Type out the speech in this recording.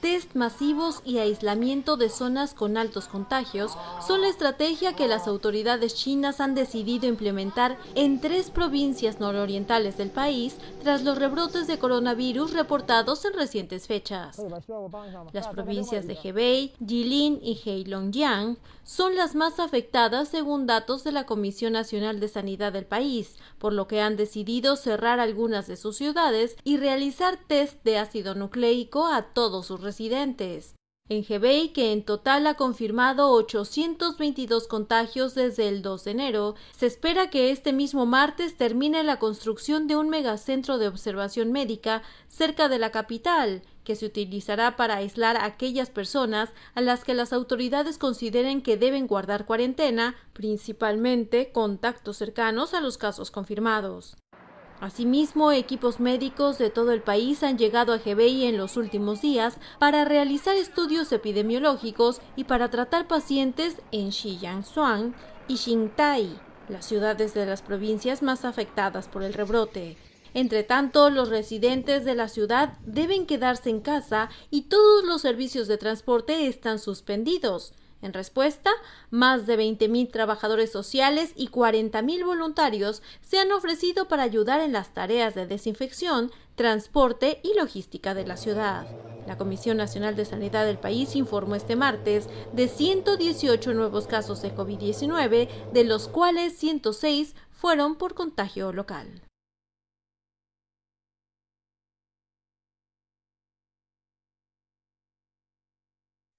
Test masivos y aislamiento de zonas con altos contagios son la estrategia que las autoridades chinas han decidido implementar en tres provincias nororientales del país tras los rebrotes de coronavirus reportados en recientes fechas. Las provincias de Hebei, Jilin y Heilongjiang son las más afectadas según datos de la Comisión Nacional de Sanidad del país, por lo que han decidido cerrar algunas de sus ciudades y realizar test de ácido nucleico a todos sus residentes. En Hebei, que en total ha confirmado 822 contagios desde el 2 de enero, se espera que este mismo martes termine la construcción de un megacentro de observación médica cerca de la capital, que se utilizará para aislar a aquellas personas a las que las autoridades consideren que deben guardar cuarentena, principalmente contactos cercanos a los casos confirmados. Asimismo, equipos médicos de todo el país han llegado a Hebei en los últimos días para realizar estudios epidemiológicos y para tratar pacientes en xian y Xingtai, las ciudades de las provincias más afectadas por el rebrote. Entre tanto, los residentes de la ciudad deben quedarse en casa y todos los servicios de transporte están suspendidos. En respuesta, más de 20.000 trabajadores sociales y 40.000 voluntarios se han ofrecido para ayudar en las tareas de desinfección, transporte y logística de la ciudad. La Comisión Nacional de Sanidad del país informó este martes de 118 nuevos casos de COVID-19, de los cuales 106 fueron por contagio local.